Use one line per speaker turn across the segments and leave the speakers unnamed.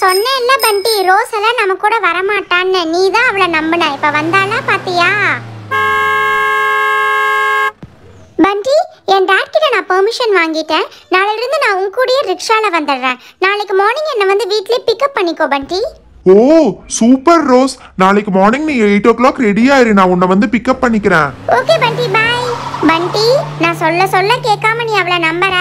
நான் சொன்னேன்ல பண்டி ரோஸ் எல்லாம் நம்ம கூட வரமாட்டான்னு நீ தான் அவளை நம்பின இப்ப வந்தாளா பாத்தியா பண்டி என் டாட் கிட்ட நான் பெர்மிஷன் வாங்கிட்டேன் நாளையிலிருந்து நான் உன் கூடயே ரிக்ஷால வந்துடுறேன் நாளைக்கு மார்னிங் என்ன வந்து வீட்லயே பிக்கப் பண்ணிக்கோ பண்டி
ஓ சூப்பர் ரோஸ் நாளைக்கு மார்னிங் நீ எயிட் ஓ கிளாக் ரெடி ஆயிரு நான் உன்னை வந்து பிக்கப் பண்ணிக்கிறேன்
ஓகே பண்டி பாய் பண்டி நான் சொல்ல சொல்ல கேட்காம நீ அவளை நம்புற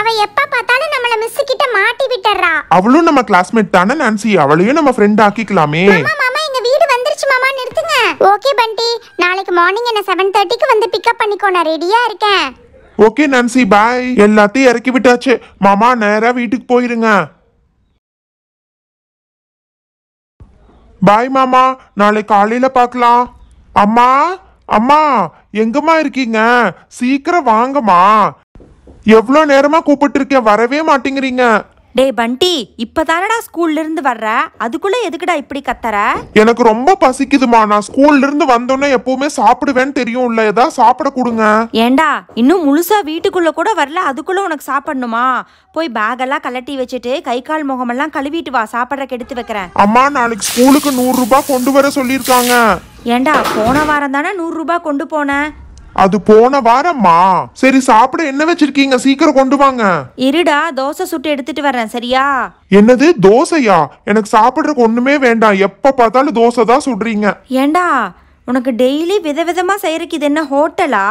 அவ எப்ப பார்த்தாலும் மிஸ் கிட்ட மாட்டி விட்டறா
அவளும் நம்ம கிளாஸ்மேட் தானே நான்சி அவளையும் நம்ம ஃப்ரெண்ட் ஆக்கிக்கலாமே மாமா
மாமா எங்க வீடு வந்துருச்சு மாமா நிறுத்துங்க ஓகே பண்டி நாளைக்கு மார்னிங் என்ன 7:30க்கு வந்து பிக்கப் பண்ணிக்கோ நான் ரெடியா இருக்கேன்
ஓகே நான்சி பாய் எல்லாத்தையும் இறக்கி விட்டாச்சு மாமா நேரா வீட்டுக்கு போயிருங்க பாய் மாமா நாளை காலையில பார்க்கலாம் அம்மா அம்மா எங்கம்மா இருக்கீங்க சீக்கிரம் வாங்கம்மா
எவ்வளோ நேரமா கூப்பிட்டு இருக்கேன் வரவே மாட்டேங்கிறீங்க டேய் பண்டி இப்பதானடா ஸ்கூல்ல இருந்து வர்ற அதுக்குள்ள எதுக்குடா இப்படி கத்தற
எனக்கு ரொம்ப பசிக்குதுமா நான் ஸ்கூல்ல இருந்து
வந்தோன்னே எப்பவுமே சாப்பிடுவேன்னு தெரியும் இல்ல ஏதா சாப்பிட கொடுங்க ஏண்டா இன்னும் முழுசா வீட்டுக்குள்ள கூட வரல அதுக்குள்ள உனக்கு சாப்பிடணுமா போய் பேக் எல்லாம் கலட்டி வச்சுட்டு கை கால் முகமெல்லாம் கழுவிட்டு வா சாப்பிட்றக்கு எடுத்து வைக்கிறேன்
அம்மா நாளைக்கு ஸ்கூலுக்கு நூறு ரூபாய் கொண்டு வர சொல்லியிருக்காங்க
ஏண்டா போன வாரம் தானே நூறு ரூபாய் கொண்டு போனேன்
அது போன வாரம்மா சரி சாப்பிட என்ன வச்சிருக்கீங்க சீக்கிரம் கொண்டு வாங்க
இருடா தோசை சுட்டு எடுத்துட்டு வரேன் சரியா
என்னது தோசையா எனக்கு சாப்பிடுறதுக்கு ஒண்ணுமே வேண்டாம் எப்ப பார்த்தாலும் தோசை தான் சுடுறீங்க
ஏண்டா உனக்கு டெய்லி விதவிதமா செய்யறதுக்கு இது என்ன ஹோட்டலா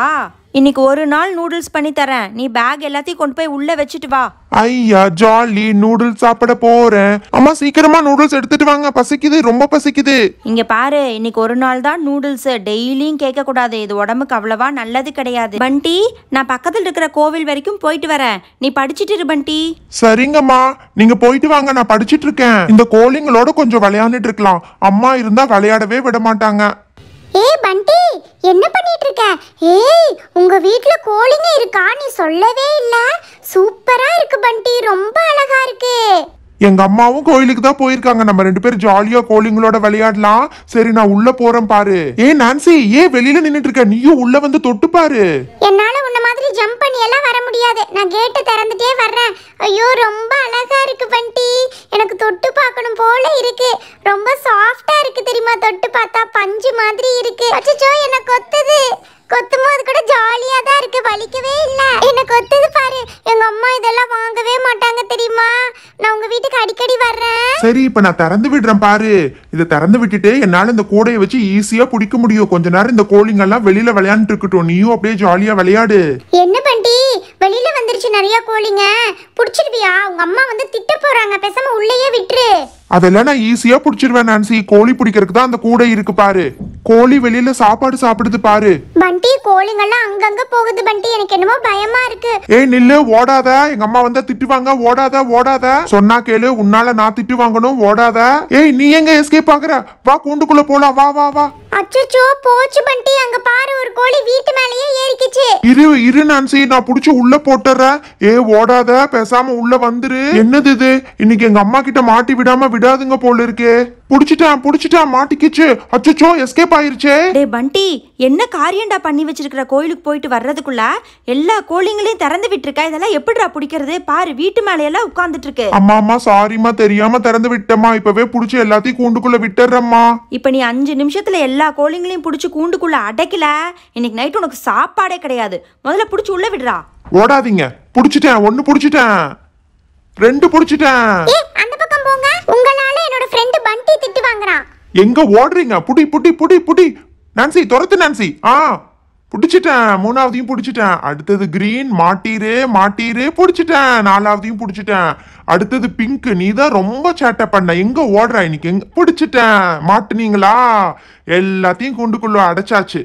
இன்னைக்கு ஒரு நாள் நூடுல்ஸ் பண்ணி தரேன் நீ பேக் எல்லாத்தையும் கொண்டு போய் உள்ள வச்சுட்டு வா
ஐயா ஜாலி நூடுல்ஸ் சாப்பிட போறேன் அம்மா சீக்கிரமா நூடுல்ஸ் எடுத்துட்டு வாங்க பசிக்குது ரொம்ப பசிக்குது
இங்க பாரு இன்னைக்கு ஒரு நாள் தான் நூடுல்ஸ் டெய்லியும் கேட்க கூடாது இது உடம்புக்கு அவ்வளவா நல்லது கிடையாது பண்டி நான் பக்கத்துல இருக்கிற கோவில் வரைக்கும் போயிட்டு வரேன் நீ படிச்சிட்டு இரு பண்டி
சரிங்கம்மா நீங்க போயிட்டு வாங்க நான் படிச்சிட்டு இருக்கேன் இந்த கோழிங்களோட கொஞ்சம் விளையாண்டுட்டு இருக்கலாம் அம்மா இருந்தா விளையாடவே விட மாட்டாங்க
ஏய் பண்டி என்ன பண்ணிட்டு இருக்க ஏய் உங்க வீட்ல கோழிங்க இருக்கா நீ சொல்லவே இல்ல சூப்பரா இருக்கு பண்டி ரொம்ப அழகா இருக்கு
எங்க அம்மாவும் கோயிலுக்கு தான் போயிருக்காங்க நம்ம ரெண்டு பேரும் ஜாலியா கோழிங்களோட விளையாடலாம் சரி நான் உள்ள போறேன் பாரு ஏ நான்சி ஏ வெளியில நின்னுட்டு இருக்க நீயும் உள்ள வந்து தொட்டு பாரு
என்னால உன்ன மாதிரி ஜம்ப் பண்ணி எல்லாம் முடியாது நான் கேட்டு திறந்துட்டே வர்றேன் ஐயோ ரொம்ப அழகா இருக்கு பண்டி எனக்கு தொட்டு பார்க்கணும் போல இருக்கு ரொம்ப சாஃப்டா இருக்கு தெரியுமா தொட்டு பார்த்தா பஞ்சு மாதிரி இருக்கு அச்சோ என்ன கொத்துது கொத்தும் போது கூட ஜாலியா தான் இருக்கு வலிக்கவே இல்லை என்ன கொத்துது பாரு எங்க அம்மா இதெல்லாம் வாங்கவே மாட்டாங்க தெரியுமா உங்க வீட்டுக்கு அடிக்கடி வர்றேன் சரி
இப்ப நான் திறந்து விடுறேன் பாரு இதை திறந்து விட்டுட்டு என்னால இந்த கூடையை வச்சு ஈஸியா பிடிக்க முடியும் கொஞ்ச நேரம் இந்த கோழிங்க எல்லாம் வெளியில விளையாண்டு இருக்கட்டும் நீயும் அப்படியே ஜாலியா விளையாடு
என்ன பண்டி வெளியில வந்துருச்சு நிறைய கோழிங்க புடிச்சிருவியா உங்க அம்மா வந்து திட்ட போறாங்க பேசாம உள்ளேயே விட்டுரு
அதெல்லாம் நான் ஈஸியா புடிச்சிருவேன் நான்சி கோழி பிடிக்கிறதுக்கு தான் அந்த கூடை இருக்கு பாரு கோழி வெளியில சாப்பாடு சாப்பிடுது பாரு
பண்டி கோழிங்கெல்லாம் அங்கங்க போகுது பண்டி எனக்கு என்னமோ பயமா இருக்கு
ஏய் நில்லு ஓடாத எங்க அம்மா வந்தா திட்டுவாங்க ஓடாத ஓடாத சொன்னா கேளு உன்னால நான் திட்டு வாங்கணும் ஓடாத ஏய் நீ எங்க எஸ்கேப் ஆகுற வா கூண்டுக்குள்ள போலாம் வா வா வா
அச்சச்சோ போச்சு பண்டி அங்க பாரு ஒரு கோழி வீட்டு மேலேயே ஏறிக்கிச்சு
இரு இரு நான்சி நான் புடிச்சு உள்ள போட்டுறேன் ஏ ஓடாத பேசாம உள்ள வந்துரு என்னது இது இன்னைக்கு எங்க அம்மா கிட்ட மாட்டி
விடாம விடாதுங்க போல இருக்கே புடிச்சிட்டான் புடிச்சிட்டான் மாட்டிக்கிச்சு அச்சச்சோ எஸ்கேப் ஆயிருச்சே டேய் பண்டி என்ன காரியண்டா பண்ணி வச்சிருக்கிற கோயிலுக்கு போயிட்டு வர்றதுக்குள்ள எல்லா கோழிங்களையும் திறந்து விட்டுருக்கா இதெல்லாம் எப்படிடா புடிக்கிறது பாரு வீட்டு மேல எல்லாம் உட்கார்ந்துட்டு இருக்கு அம்மா
அம்மா சாரிம்மா தெரியாம திறந்து விட்டம்மா இப்பவே புடிச்சு எல்லாத்தையும் கூண்டுக்குள்ள விட்டுறம்மா
இப்ப நீ அஞ்சு நிமிஷத்துல எல்லா எல்லா கோழிங்களையும் பிடிச்சி கூண்டுக்குள்ளே அடைக்கல இன்னைக்கு நைட்டு உனக்கு சாப்பாடே கிடையாது முதல்ல பிடிச்சி உள்ளே விடுறா
ஓடாதீங்க பிடிச்சிட்டேன் ஒன்று பிடிச்சிட்டேன் ரெண்டு பிடிச்சிட்டேன்
அந்த பக்கம் போங்க உங்களால என்னோட ஃப்ரெண்டு பண்டி திட்டு
வாங்குறான் எங்க ஓடுறீங்க புடி புடி புடி புடி நான்சி துரத்து நான்சி ஆ பிடிச்சிட்டேன் மூணாவதையும் பிடிச்சிட்டேன் அடுத்தது கிரீன் மாட்டீரே மாட்டீரே பிடிச்சிட்டேன் நாலாவதையும் பிடிச்சிட்டேன் அடுத்தது பிங்க் நீ தான் ரொம்ப சேட்டை பண்ண எங்க ஓடுற இன்னைக்கு எங்க பிடிச்சிட்டேன் மாட்டுனீங்களா எல்லாத்தையும் கொண்டுக்குள்ள
அடைச்சாச்சு